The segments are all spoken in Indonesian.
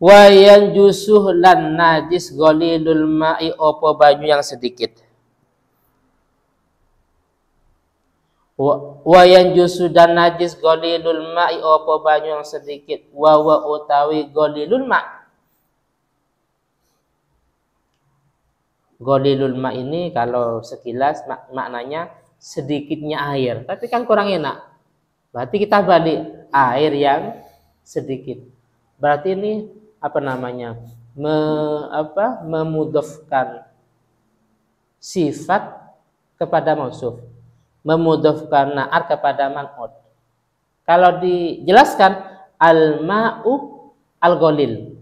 wa yanjusuh lan najis ghalilul ma'i opo banyu yang sedikit wa yanjusu dan najis ghalilul ma'i opo banyu yang sedikit wa wa utawi ghalilul ma' Golilul ma ini kalau sekilas mak maknanya sedikitnya air, tapi kan kurang enak. Berarti kita balik air yang sedikit. Berarti ini apa namanya me, apa memudofkan sifat kepada mausuf memudofkan naar kepada man'ud kalau dijelaskan al ma'u al golil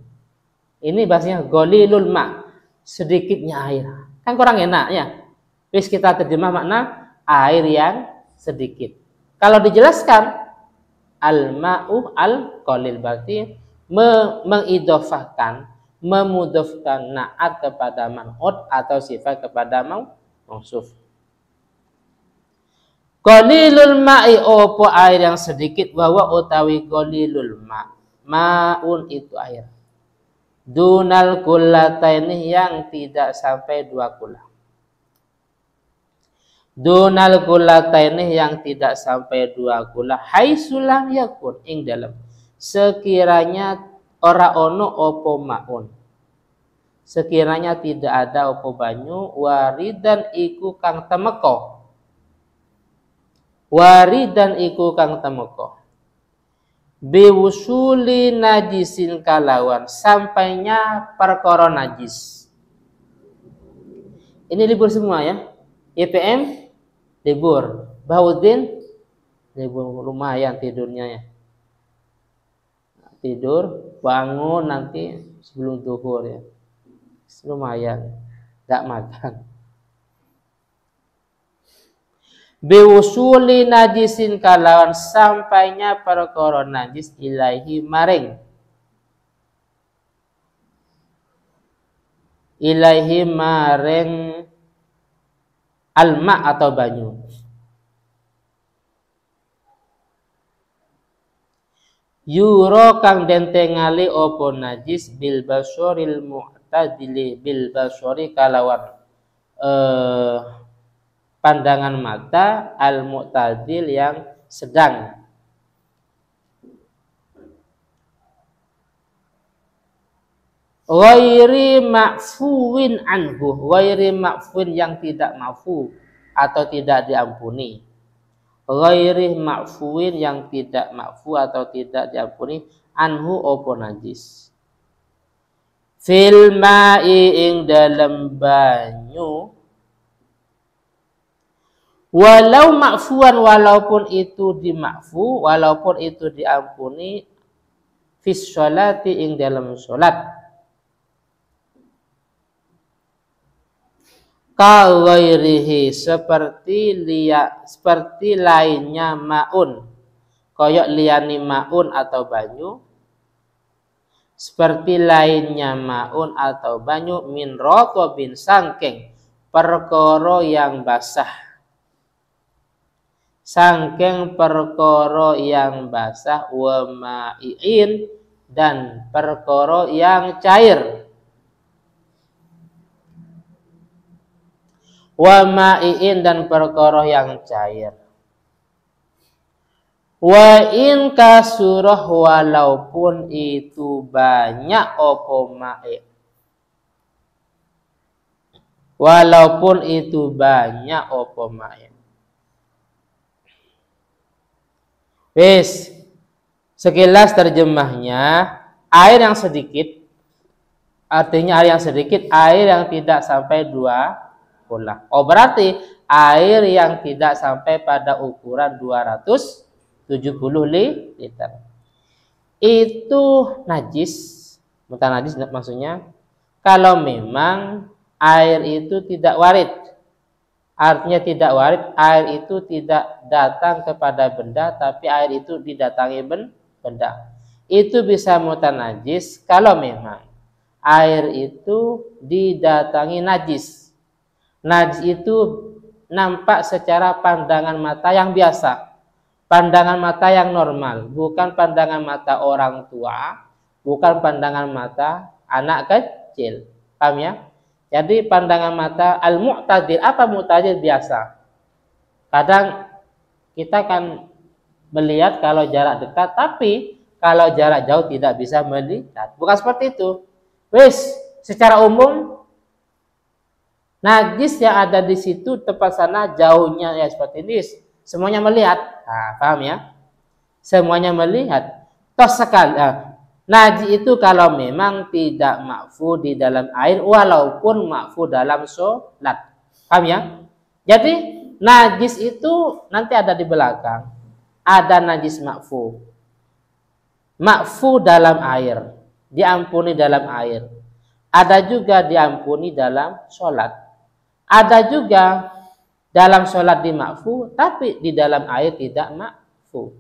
ini bahasanya golilul ma sedikitnya air kan kurang enak ya bis kita terjemah makna air yang sedikit kalau dijelaskan al ma'u al golil berarti me mengidofahkan, memudofkan naat kepada manut atau sifat kepada mausuf. Golilul ma'i opo air yang sedikit bahwa utawi golilul ma' ma'un itu air. Dunal ini yang tidak sampai dua kula. Dunal ini yang tidak sampai dua kula. Hai sulam yakun ing dalam sekiranya ora ono opo maun sekiranya tidak ada opo banyu waridan iku kang temeko waridan iku kang temeko biwusuli najisin kalawan sampainya perkara najis ini libur semua ya IPM libur Bahudin libur lumayan tidurnya ya tidur bangun nanti sebelum duhur ya lumayan nggak makan biwusuli najisin kalawan sampainya para perkara najis ilahi maring ilahi maring alma atau banyu Yuro kang dentengali opo najis bil basoril mu'tadili bil basori kalawan eh, pandangan mata al mu'tadil yang sedang Wairi ma'fuwin anhu, wairi ma'fuwin yang tidak mafu atau tidak diampuni ghairih ma'fuin yang tidak ma'fu atau tidak diampuni anhu opo najis fil ma'i ing dalam banyu walau ma'fuan walaupun itu dimakfu walaupun itu diampuni fis sholati ing dalam sholat kawairihi seperti lia seperti lainnya maun koyok liani maun atau banyu seperti lainnya maun atau banyu min bin sangking perkoro yang basah sangking perkoro yang basah wamaiin dan perkoro yang cair wa ma'in dan perkoroh yang cair wa in kasurah walaupun itu banyak opo ma'i walaupun itu banyak opo ma'i wis sekilas terjemahnya air yang sedikit artinya air yang sedikit air yang tidak sampai dua Oh berarti air yang tidak sampai pada ukuran 270 liter. Itu najis. Mutan najis maksudnya kalau memang air itu tidak warid. Artinya tidak warid, air itu tidak datang kepada benda tapi air itu didatangi benda. Itu bisa mutan najis kalau memang air itu didatangi najis Najis itu nampak secara pandangan mata yang biasa, pandangan mata yang normal, bukan pandangan mata orang tua, bukan pandangan mata anak kecil. Paham ya? Jadi pandangan mata al-mu'tadil, apa mu'tadil biasa? Kadang kita kan melihat kalau jarak dekat, tapi kalau jarak jauh tidak bisa melihat. Bukan seperti itu. Wis, secara umum Najis yang ada di situ tempat sana jauhnya ya seperti ini. Semuanya melihat. Nah, paham ya? Semuanya melihat. Toh sekali eh, najis itu kalau memang tidak makfu di dalam air walaupun makfu dalam sholat. Paham ya? Jadi najis itu nanti ada di belakang. Ada najis makfu. Makfu dalam air. Diampuni dalam air. Ada juga diampuni dalam sholat. Ada juga dalam sholat di makfu, tapi di dalam air tidak makfu.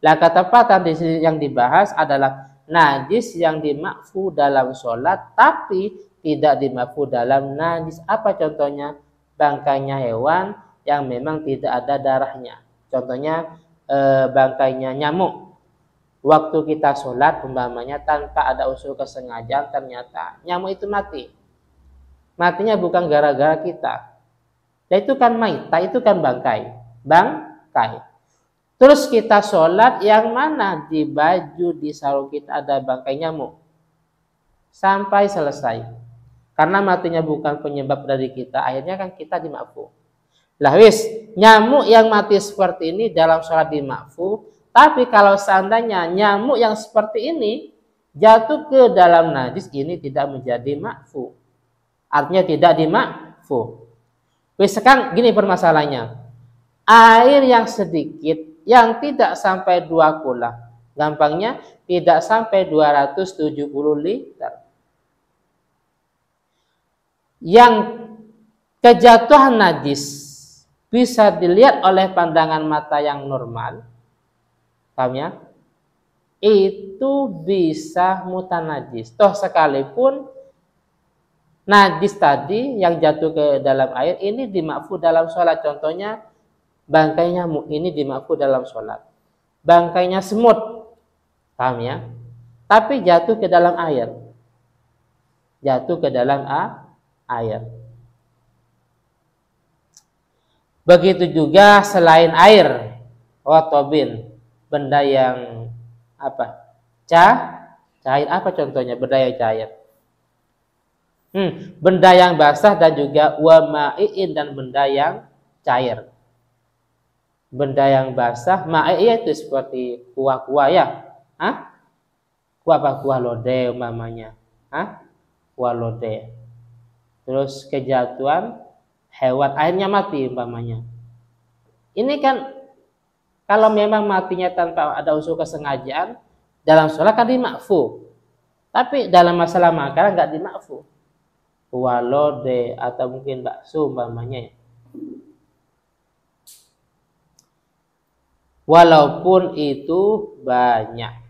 Lah ketepatan di sini yang dibahas adalah najis yang dimakfu dalam sholat, tapi tidak dimakfu dalam najis. Apa contohnya? Bangkainya hewan yang memang tidak ada darahnya. Contohnya eh, bangkainya nyamuk. Waktu kita sholat, umpamanya tanpa ada usul kesengajaan, ternyata nyamuk itu mati Matinya bukan gara-gara kita. Ya itu kan maita, itu kan bangkai. Bangkai. Terus kita sholat yang mana di baju, di sarung kita ada bangkai nyamuk. Sampai selesai. Karena matinya bukan penyebab dari kita, akhirnya kan kita dimakfu. Lah wis, nyamuk yang mati seperti ini dalam sholat dimakfu, tapi kalau seandainya nyamuk yang seperti ini jatuh ke dalam najis, ini tidak menjadi makfu. Artinya tidak dimakfu. Wis sekarang gini permasalahannya. Air yang sedikit yang tidak sampai dua kula, Gampangnya tidak sampai 270 liter. Yang kejatuhan najis bisa dilihat oleh pandangan mata yang normal. Paham ya? Itu bisa mutan najis. Toh sekalipun Najis tadi yang jatuh ke dalam air ini dimakfu dalam sholat. Contohnya bangkai nyamuk ini dimakfu dalam sholat. Bangkainya semut, paham ya? Tapi jatuh ke dalam air. Jatuh ke dalam a, air. Begitu juga selain air, watobin, benda yang apa? Cah, cair apa contohnya? Benda yang cair Hmm, benda yang basah dan juga wama'in dan benda yang cair. Benda yang basah, ma'i ya itu seperti kuah-kuah ya. Hah? Kuah apa? Kuah lodeh umamanya Hah? Kuah lodeh. Terus kejatuhan hewan akhirnya mati umpamanya. Ini kan kalau memang matinya tanpa ada unsur kesengajaan, dalam sholat kan dimakfu. Tapi dalam masalah makanan nggak dimakfu lode atau mungkin bakso umpamanya ya. Walaupun itu banyak.